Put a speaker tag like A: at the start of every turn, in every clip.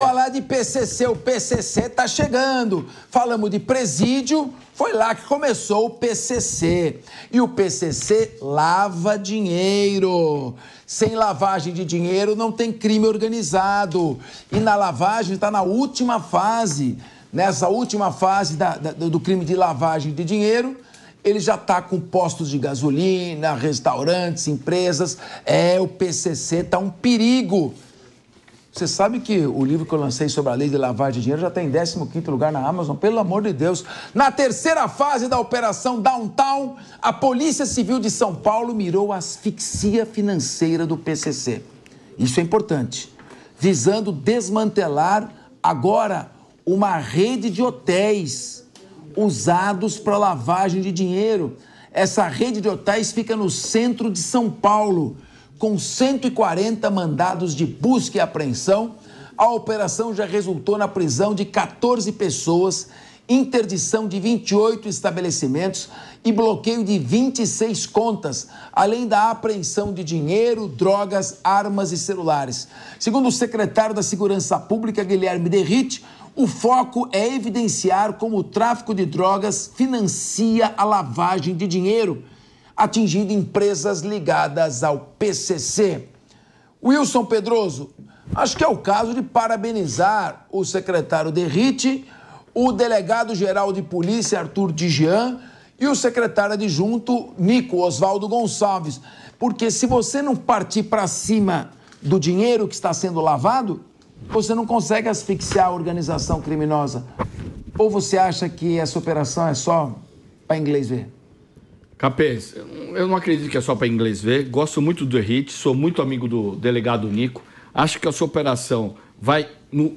A: falar de PCC, o PCC tá chegando. Falamos de presídio, foi lá que começou o PCC. E o PCC lava dinheiro. Sem lavagem de dinheiro não tem crime organizado. E na lavagem está na última fase. Nessa última fase da, da, do crime de lavagem de dinheiro, ele já está com postos de gasolina, restaurantes, empresas. É, o PCC está um perigo. Você sabe que o livro que eu lancei sobre a lei de lavagem de dinheiro já está em 15 lugar na Amazon, pelo amor de Deus. Na terceira fase da operação Downtown, a Polícia Civil de São Paulo mirou a asfixia financeira do PCC. Isso é importante, visando desmantelar agora uma rede de hotéis usados para lavagem de dinheiro. Essa rede de hotéis fica no centro de São Paulo com 140 mandados de busca e apreensão, a operação já resultou na prisão de 14 pessoas, interdição de 28 estabelecimentos e bloqueio de 26 contas, além da apreensão de dinheiro, drogas, armas e celulares. Segundo o secretário da Segurança Pública, Guilherme Derrit, o foco é evidenciar como o tráfico de drogas financia a lavagem de dinheiro atingindo empresas ligadas ao PCC. Wilson Pedroso, acho que é o caso de parabenizar o secretário Derrite, o delegado-geral de polícia Arthur Digian e o secretário adjunto Nico Oswaldo Gonçalves, porque se você não partir para cima do dinheiro que está sendo lavado, você não consegue asfixiar a organização criminosa. Ou você acha que essa operação é só para inglês ver?
B: Capês, eu não acredito que é só para inglês ver. Gosto muito do Hit, sou muito amigo do delegado Nico. Acho que a sua operação vai no,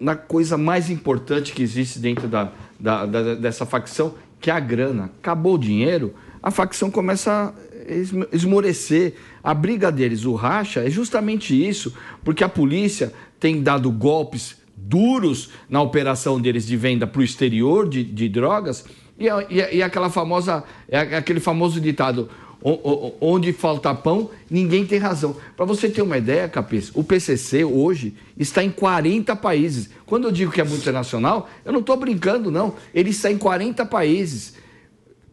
B: na coisa mais importante que existe dentro da, da, da, dessa facção, que é a grana. Acabou o dinheiro, a facção começa a esmorecer. A briga deles, o racha, é justamente isso, porque a polícia tem dado golpes duros na operação deles de venda para o exterior de, de drogas e, e, e aquela famosa, é aquele famoso ditado: onde falta pão, ninguém tem razão. Para você ter uma ideia, Capês, o PCC hoje está em 40 países. Quando eu digo que é multinacional, eu não estou brincando, não. Ele está em 40 países.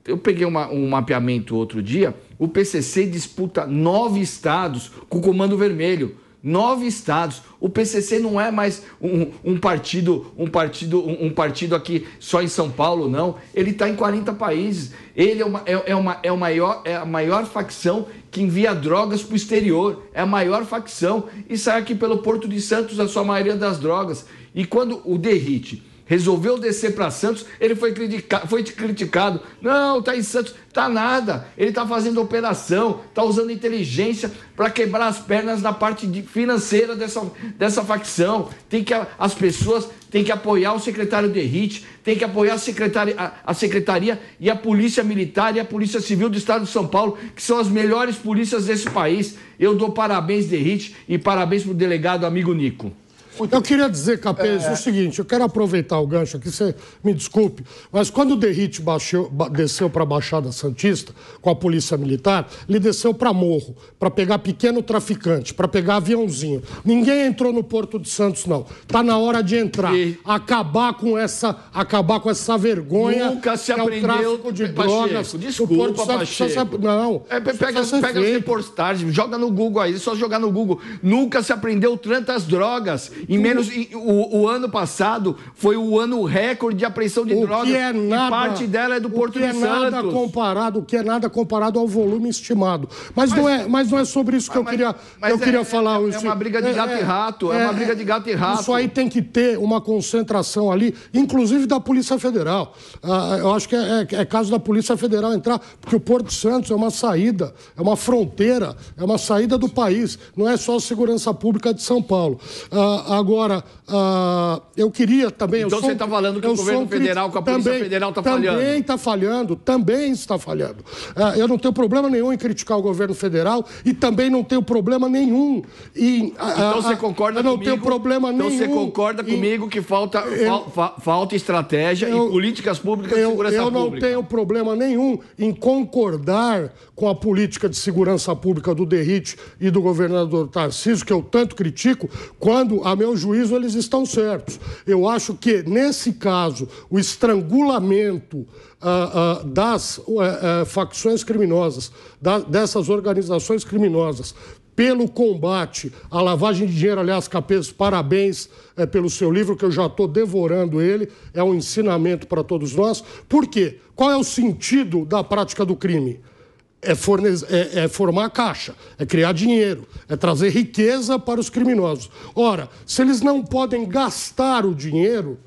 B: Eu peguei uma, um mapeamento outro dia, o PCC disputa nove estados com o Comando Vermelho. Nove estados. O PCC não é mais um, um partido, um partido, um, um, partido aqui só em São Paulo, não. Ele está em 40 países. Ele é, uma, é, é, uma, é, maior, é a maior facção que envia drogas para o exterior. É a maior facção. E sai aqui pelo Porto de Santos a sua maioria das drogas. E quando o Derrite resolveu descer para Santos, ele foi, critica, foi criticado. Não, tá em Santos, tá nada. Ele tá fazendo operação, tá usando inteligência para quebrar as pernas na parte de, financeira dessa, dessa facção. Tem que as pessoas têm que apoiar o secretário de Hit, tem que apoiar a secretaria, a, a secretaria e a Polícia Militar e a Polícia Civil do Estado de São Paulo, que são as melhores polícias desse país. Eu dou parabéns de Hit e parabéns pro delegado amigo Nico.
C: Eu queria dizer, Capês, é... o seguinte: eu quero aproveitar o gancho aqui, você me desculpe, mas quando o Derrite desceu para a Baixada Santista com a Polícia Militar, ele desceu para Morro, para pegar pequeno traficante, para pegar aviãozinho. Ninguém entrou no Porto de Santos, não. Tá na hora de entrar. E... Acabar com essa acabar com essa vergonha. Nunca se aprendeu. É o tráfico de Pacheco, drogas. Desculpa, Porto Pacheco. Santos, não. É, pega pega as reportagens,
B: joga no Google aí, só jogar no Google. Nunca se aprendeu tantas drogas em menos, em, o, o, ano passado foi o ano recorde de apreensão de o drogas. Que é nada, parte dela
C: é do Porto de é Santos. Nada comparado, o que é nada comparado ao volume estimado. Mas, mas não, é, mas não é sobre isso que mas, eu queria, eu é, queria é, falar. É, uma briga de é, gato e é, rato. É, é, uma briga de gato e rato. Isso aí tem que ter uma concentração ali, inclusive da Polícia Federal. Ah, eu acho que é caso da Polícia Federal entrar, porque o Porto Santos é uma saída, é uma fronteira, é uma saída do país. Não é só a segurança pública de São Paulo. Ah, Agora, uh, eu queria também. Então sou, você está falando que o governo federal, com a também, Polícia Federal, está tá falhando. Também está falhando, também está falhando. Uh, eu não tenho problema nenhum em criticar o governo federal e também não tenho problema nenhum em. Uh, então você concorda comigo? não tenho problema então nenhum. Então você concorda em, comigo
B: que falta, eu, fa, falta estratégia eu, e políticas públicas eu, de segurança pública? Eu não pública.
C: tenho problema nenhum em concordar com a política de segurança pública do Derrite e do governador Tarcísio, que eu tanto critico, quando a meu meu juízo, eles estão certos. Eu acho que, nesse caso, o estrangulamento ah, ah, das eh, eh, facções criminosas, da, dessas organizações criminosas, pelo combate à lavagem de dinheiro. Aliás, Capes, parabéns é, pelo seu livro, que eu já estou devorando ele, é um ensinamento para todos nós. Por quê? Qual é o sentido da prática do crime? é, fornecer, é, é formar caixa, é criar dinheiro, é trazer riqueza para os criminosos. Ora, se eles não podem gastar o dinheiro,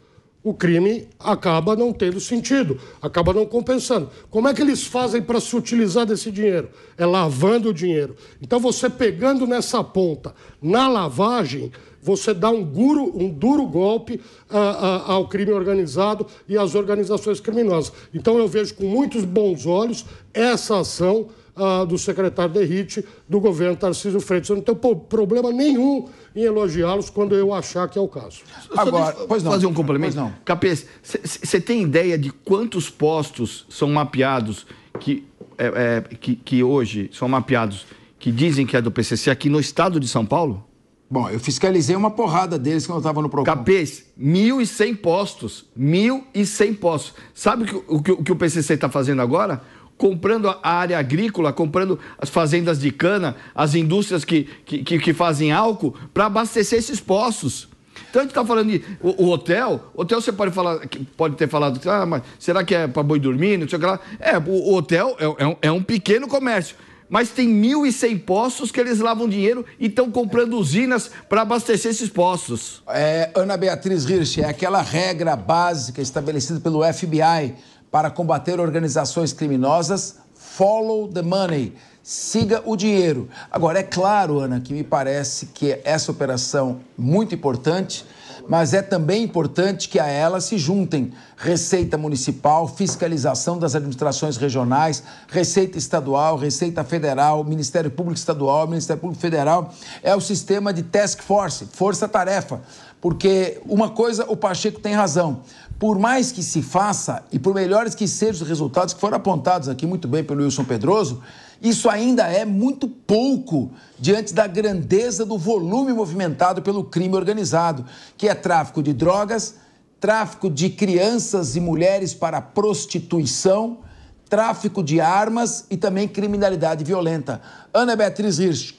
C: o crime acaba não tendo sentido, acaba não compensando. Como é que eles fazem para se utilizar desse dinheiro? É lavando o dinheiro. Então, você pegando nessa ponta, na lavagem, você dá um, guro, um duro golpe a, ah, a, ah, ao crime organizado e às organizações criminosas. Então, eu vejo com muitos bons olhos essa ação a, ah, do secretário Derrite do governo Tarcísio Freitas. Eu não tenho problema nenhum em elogiá-los quando eu achar que é o caso. Agora, pois não, fazer um complemento? Não.
B: Capês, você tem ideia de quantos postos são mapeados que, é, é, que, que hoje são mapeados que dizem que é do PCC aqui no estado de São Paulo? Bom, eu
A: fiscalizei uma porrada
B: deles quando eu estava no Procon. Capês, 1.100 postos. 1.100 postos. Sabe o que, o, que o PCC está fazendo agora? Comprando a área agrícola, comprando as fazendas de cana, as indústrias que, que, que, que fazem álcool, para abastecer esses postos. Então a gente está falando de o, o, hotel. Hotel você pode falar, pode ter falado, ah, mas será que é para boi dormir? Não sei o que lá. É, o, o hotel é, é, um, é um pequeno comércio mas tem 1.100
A: postos que eles lavam dinheiro e estão comprando usinas para abastecer esses postos. É, Ana Beatriz Hirsch, é aquela regra básica estabelecida pelo FBI para combater organizações criminosas, follow the money, siga o dinheiro. Agora, é claro, Ana, que me parece que essa operação muito importante mas é também importante que a ela se juntem Receita Municipal, Fiscalização das Administrações Regionais, Receita Estadual, Receita Federal, Ministério Público Estadual, Ministério Público Federal. É o sistema de Task Force, Força Tarefa, porque uma coisa o Pacheco tem razão. Por mais que se faça e por melhores que sejam os resultados que foram apontados aqui muito bem pelo Wilson Pedroso, isso ainda é muito pouco diante da grandeza do volume movimentado pelo crime organizado, que é tráfico de drogas, tráfico de crianças e mulheres para prostituição, tráfico de armas e também criminalidade violenta. Ana Beatriz Hirsch,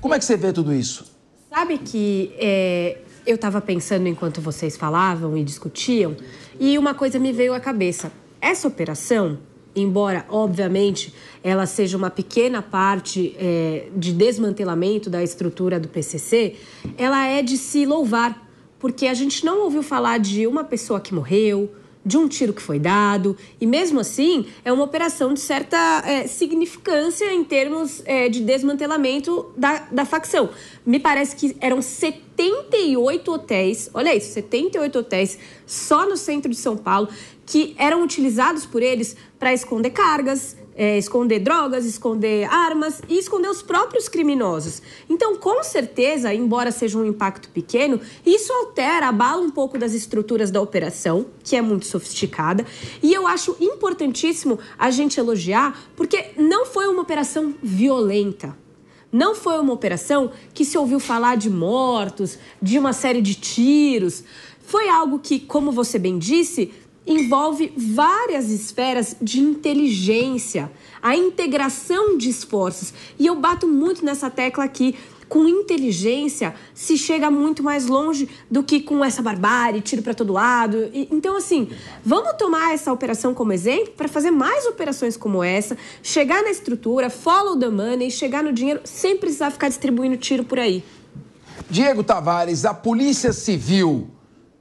A: como é que você vê tudo isso?
D: Sabe que é, eu estava pensando enquanto vocês falavam e discutiam, e uma coisa me veio à cabeça. Essa operação, embora obviamente ela seja uma pequena parte é, de desmantelamento da estrutura do PCC, ela é de se louvar, porque a gente não ouviu falar de uma pessoa que morreu, de um tiro que foi dado, e mesmo assim é uma operação de certa é, significância em termos é, de desmantelamento da, da facção. Me parece que eram 78 hotéis, olha isso, 78 hotéis só no centro de São Paulo, que eram utilizados por eles para esconder cargas, é, esconder drogas, esconder armas e esconder os próprios criminosos. Então, com certeza, embora seja um impacto pequeno, isso altera, abala um pouco das estruturas da operação, que é muito sofisticada. E eu acho importantíssimo a gente elogiar, porque não foi uma operação violenta. Não foi uma operação que se ouviu falar de mortos, de uma série de tiros. Foi algo que, como você bem disse, envolve várias esferas de inteligência, a integração de esforços. E eu bato muito nessa tecla aqui. Com inteligência se chega muito mais longe do que com essa barbárie, tiro para todo lado. E, então, assim, vamos tomar essa operação como exemplo para fazer mais operações como essa, chegar na estrutura, follow the money, chegar no dinheiro sem precisar ficar distribuindo tiro por aí.
A: Diego Tavares, a Polícia Civil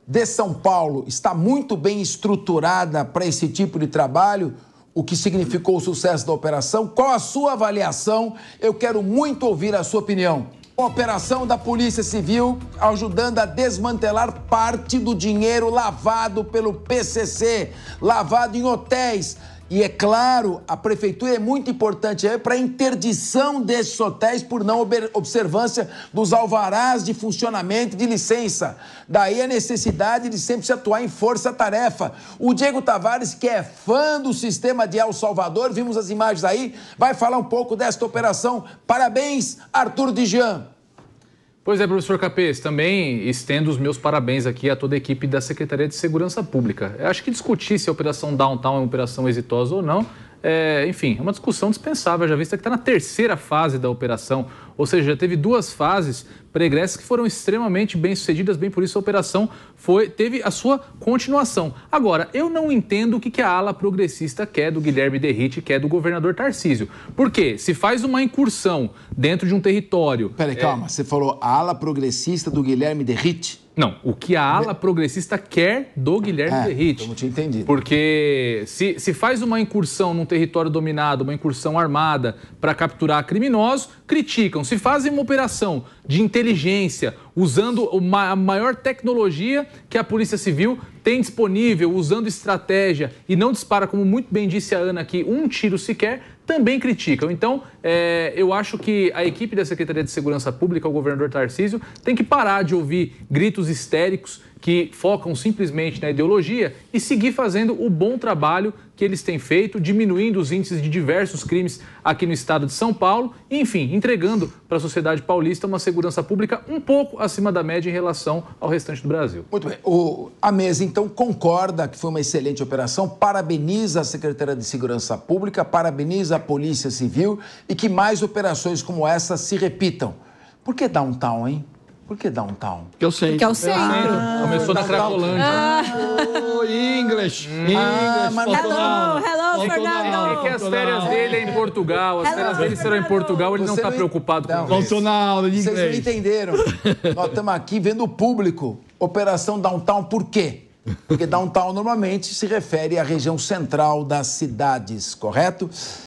A: de São Paulo está muito bem estruturada para esse tipo de trabalho? O que significou o sucesso da operação? Qual a sua avaliação? Eu quero muito ouvir a sua opinião. Operação da Polícia Civil ajudando a desmantelar parte do dinheiro lavado pelo PCC, lavado em hotéis, e é claro, a prefeitura é muito importante é para a interdição desses hotéis por não observância dos alvarás de funcionamento de licença. Daí a necessidade de sempre se atuar em força-tarefa. O Diego Tavares, que é fã do sistema de El Salvador, vimos as imagens aí, vai falar um pouco desta operação. Parabéns, Arthur Dijan.
E: Pois é, professor Capês, também estendo os meus parabéns aqui a toda a equipe da Secretaria de Segurança Pública. Eu acho que discutir se a Operação Downtown é uma operação exitosa ou não é, enfim, é uma discussão dispensável, já vista que está na terceira fase da operação, ou seja, já teve duas fases pregressas que foram extremamente bem sucedidas, bem por isso a operação foi, teve a sua continuação. Agora, eu não entendo o que, que a ala progressista quer do Guilherme Derrite, quer do governador Tarcísio. Porque se faz uma incursão dentro de um território. Peraí, é... calma, você falou a ala progressista do Guilherme Derrite? Não, o que a ala progressista quer do Guilherme é, Derrite. Não tinha entendido. Porque se, se faz uma incursão num território dominado, uma incursão armada para capturar criminosos, criticam. Se fazem uma operação de inteligência usando uma, a maior tecnologia que a Polícia Civil tem disponível, usando estratégia e não dispara, como muito bem disse a Ana aqui, um tiro sequer, também criticam. Então, é, eu acho que a equipe da Secretaria de Segurança Pública, o governador Tarcísio, tem que parar de ouvir gritos histéricos que focam simplesmente na ideologia e seguir fazendo o bom trabalho que eles têm feito, diminuindo os índices de diversos crimes aqui no estado de São Paulo, e, enfim, entregando para a sociedade paulista uma segurança pública um pouco acima da média em relação ao restante do Brasil.
A: Muito bem. O, a mesa, então, concorda que foi uma excelente operação, parabeniza a Secretaria de Segurança Pública, parabeniza a Polícia Civil e que mais operações como essa se repitam. Por que downtown, hein? Por que downtown? Porque é o centro. Porque é o centro. É é ah, Começou na Cracolândia. Ah.
E: Oh, English. English. Ah, hello,
A: hello, Fernando. É que as férias dele é em
E: Portugal. As hello, férias dele serão em Portugal. Ele Você tá não está preocupado
A: não, com isso. na aula de inglês. Vocês não entenderam. Nós estamos aqui vendo o público. Operação Downtown por quê? Porque downtown normalmente se refere à região central das cidades, correto?